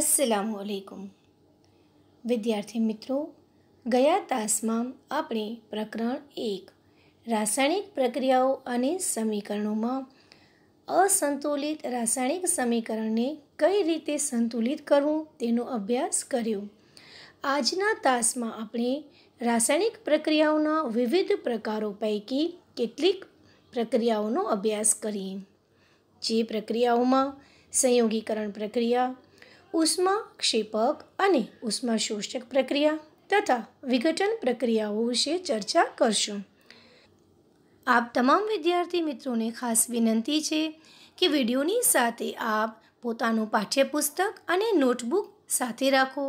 અસલામુઅલૈકુમ વિદ્યાર્થી મિત્રો ગયા તાસમાં આપણે પ્રકરણ એક રાસાયણિક પ્રક્રિયાઓ અને સમીકરણોમાં અસંતુલિત રાસાયણિક સમીકરણને કઈ રીતે સંતુલિત કરવું તેનો અભ્યાસ કર્યો આજના તાસમાં આપણે રાસાયણિક પ્રક્રિયાઓના વિવિધ પ્રકારો પૈકી કેટલીક પ્રક્રિયાઓનો અભ્યાસ કરીએ જે પ્રક્રિયાઓમાં સંયોગીકરણ પ્રક્રિયા ઉષ્મા ક્ષેપક અને ઉષ્મા શોષક પ્રક્રિયા તથા વિઘટન પ્રક્રિયાઓ વિશે ચર્ચા કરશું આપ તમામ વિદ્યાર્થી મિત્રોને ખાસ વિનંતી છે કે વિડીયોની સાથે આપ પોતાનું પાઠ્યપુસ્તક અને નોટબુક સાથે રાખો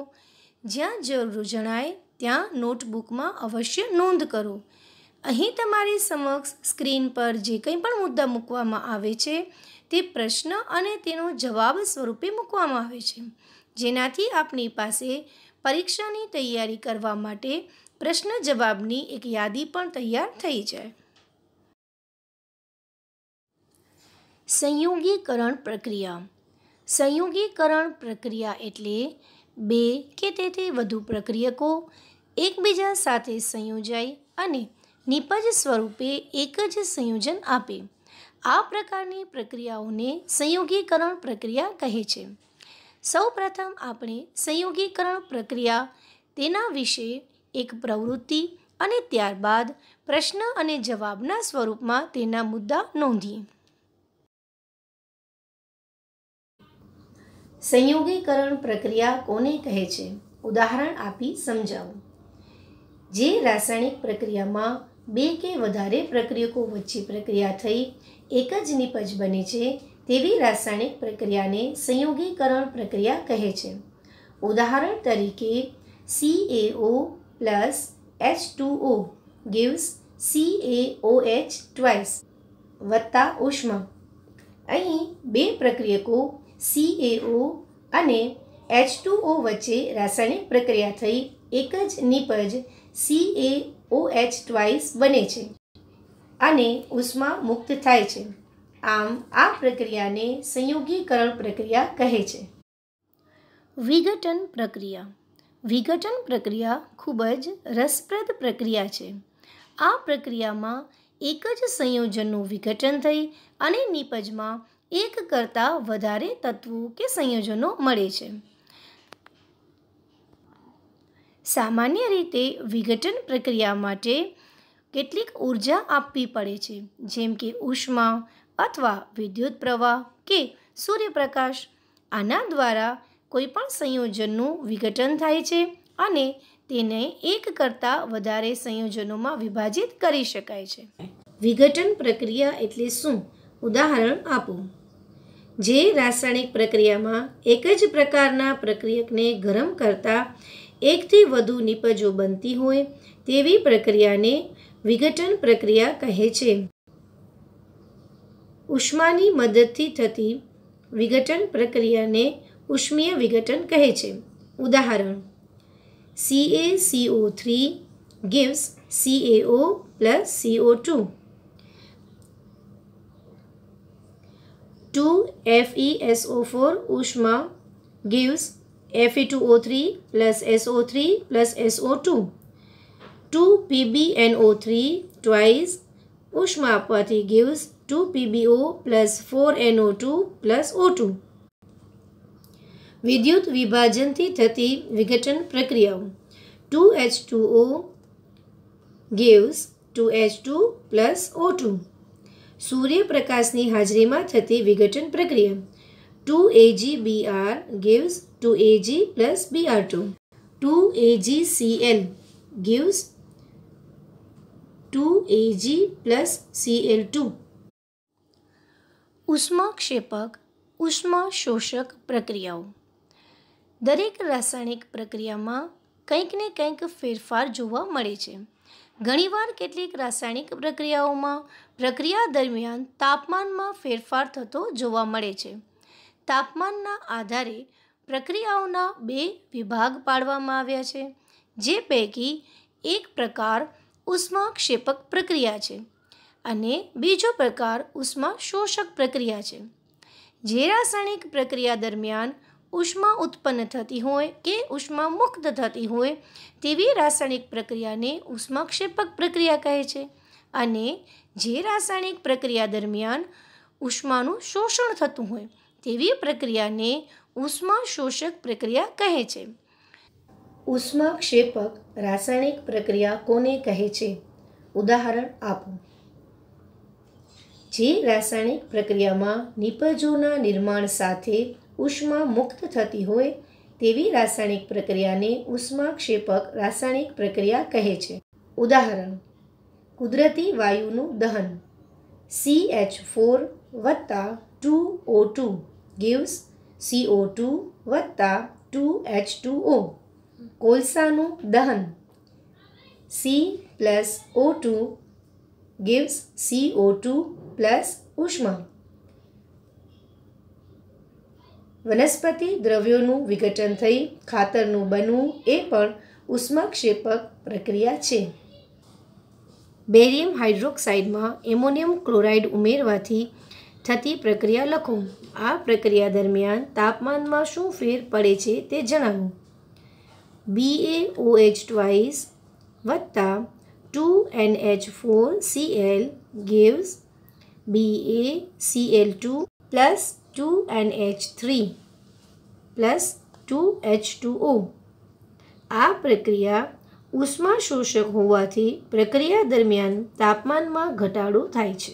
જ્યાં જરૂર જણાય ત્યાં નોટબુકમાં અવશ્ય નોંધ કરો અહીં તમારી સમક્ષ સ્ક્રીન પર જે કંઈ પણ મુદ્દા મૂકવામાં આવે છે તે પ્રશ્ન અને તેનો જવાબ સ્વરૂપે મૂકવામાં આવે છે જેનાથી આપણી પાસે પરીક્ષાની તૈયારી કરવા માટે પ્રશ્ન જવાબની એક યાદી પણ તૈયાર થઈ જાય સંયોગીકરણ પ્રક્રિયા સંયોગીકરણ પ્રક્રિયા એટલે બે કે તેથી વધુ પ્રક્રિયકો એકબીજા સાથે સંયોજાય અને નિપજ સ્વરૂપે એક જ સંયોજન આપે આ પ્રકારની પ્રક્રિયાઓને સંયોગીકરણ પ્રક્રિયા કહે છે સૌપ્રથમ આપણે સંયોગીકરણ પ્રક્રિયા તેના વિશે એક પ્રવૃત્તિ અને ત્યારબાદ પ્રશ્ન અને જવાબના સ્વરૂપમાં તેના મુદ્દા નોંધીએ સંયોગીકરણ પ્રક્રિયા કોને કહે છે ઉદાહરણ આપી સમજાવું જે રાસાયણિક પ્રક્રિયામાં બે કે વધારે પ્રક્રિયકો વચ્ચે પ્રક્રિયા થઈ એક જ નિપજ બને છે તેવી રાસાયણિક પ્રક્રિયાને સંયોગીકરણ પ્રક્રિયા કહે છે ઉદાહરણ તરીકે C CaO plus H gives H2O gives H twice વત્તા ઉષ્મા અહીં બે પ્રક્રિયકો સી CaO અને H2O વચ્ચે રાસાયણિક પ્રક્રિયા થઈ એક જ નિપજ CaO ઓએચ OH ટ્વાઇસ બને છે અને ઉષ્મા મુક્ત થાય છે આમ આ પ્રક્રિયાને સંયોગીકરણ પ્રક્રિયા કહે છે વિઘટન પ્રક્રિયા વિઘટન પ્રક્રિયા ખૂબ જ રસપ્રદ પ્રક્રિયા છે આ પ્રક્રિયામાં એક જ સંયોજનનું વિઘટન થઈ અને નીપજમાં એક કરતાં વધારે તત્વો કે સંયોજનો મળે છે સામાન્ય રીતે વિઘટન પ્રક્રિયા માટે કેટલીક ઊર્જા આપવી પડે છે જેમ કે ઉષ્મા અથવા વિદ્યુત પ્રવાહ કે સૂર્યપ્રકાશ આના દ્વારા કોઈપણ સંયોજનનું વિઘટન થાય છે અને તેને એક કરતાં વધારે સંયોજનોમાં વિભાજિત કરી શકાય છે વિઘટન પ્રક્રિયા એટલે શું ઉદાહરણ આપો જે રાસાયણિક પ્રક્રિયામાં એક જ પ્રકારના પ્રક્રિયકને ગરમ કરતાં એકથી વધુ નિપજો બનતી હોય તેવી પ્રક્રિયાને વિઘટન પ્રક્રિયા કહે છે ઉષ્માની મદદથી થતી વિઘટન પ્રક્રિયાને ઉષ્મીય વિઘટન કહે છે ઉદાહરણ C A C O three gives C A O plus C O two two F E S O four ઉષ્મા gives Fe2O3 plus SO3 plus SO2. 2 PbNO3 twice ઉષ્મા આપવાથી gives two P B O plus four N O two plus O two વિદ્યુત વિભાજનથી થતી વિઘટન પ્રક્રિયાઓ two H two O gives two H two plus O two સૂર્યપ્રકાશની હાજરીમાં થતી વિઘટન પ્રક્રિયા two A G B R gives 2Ag plus Br2. 2AgCl gives 2Ag plus Cl2. ઉષ્માક્ષેપક ઉષ્મા શોષક પ્રક્રિયાઓ દરેક રાસાયણિક પ્રક્રિયામાં કંઈક ને કંઈક ફેરફાર જોવા મળે છે ઘણીવાર કેટલીક રાસાયણિક પ્રક્રિયાઓમાં પ્રક્રિયા દરમિયાન તાપમાનમાં ફેરફાર થતો જોવા મળે છે તાપમાનના આધારે પ્રક્રિયાઓના બે વિભાગ પાડવામાં આવ્યા છે જે પૈકી એક પ્રકાર ઉષ્માક્ષેપક પ્રક્રિયા છે અને બીજો પ્રકાર ઉષ્મા શોષક પ્રક્રિયા છે જે રાસાયણિક પ્રક્રિયા દરમિયાન ઉષ્મા ઉત્પન્ન થતી હોય કે ઉષ્મા મુક્ત થતી હોય તેવી રાસાયણિક પ્રક્રિયાને ઉષ્માક્ષેપક પ્રક્રિયા કહે છે અને જે રાસાયણિક પ્રક્રિયા દરમિયાન ઉષ્માનું શોષણ થતું હોય તેવી પ્રક્રિયાને ઉષ્મા શોષક પ્રક્રિયા કહે છે ઉષ્માક્ષેપક રાસાયણિક પ્રક્રિયા કોને કહે છે ઉદાહરણ આપો જે રાસાયણિક પ્રક્રિયામાં નિપજોના નિર્માણ સાથે ઉષ્મા મુક્ત થતી હોય તેવી રાસાયણિક પ્રક્રિયાને ઉષ્માક્ષેપક રાસાયણિક પ્રક્રિયા કહે છે ઉદાહરણ કુદરતી વાયુનું દહન સી એચ ફોર વત્તા two O two gives C O two વત્તા ટુ એચ ટુ ઓ કોલસાનું દહન C plus O two gives C O two plus ઉષ્મા વનસ્પતિ દ્રવ્યોનું વિઘટન થઈ ખાતરનું બનવું એ પણ ઉષ્માક્ષેપક પ્રક્રિયા છે બેરિયમ હાઇડ્રોક્સાઇડમાં એમોનિયમ ક્લોરાઇડ ઉમેરવાથી થતી પ્રક્રિયા લખો આ પ્રક્રિયા દરમિયાન તાપમાનમાં શું ફેર પડે છે તે જણાવો B A O H twice વત્તા two N H four C L gives B A C L two plus two N H three plus two H two O આ પ્રક્રિયા ઉષ્મા શોષક હોવાથી પ્રક્રિયા દરમિયાન તાપમાનમાં ઘટાડો થાય છે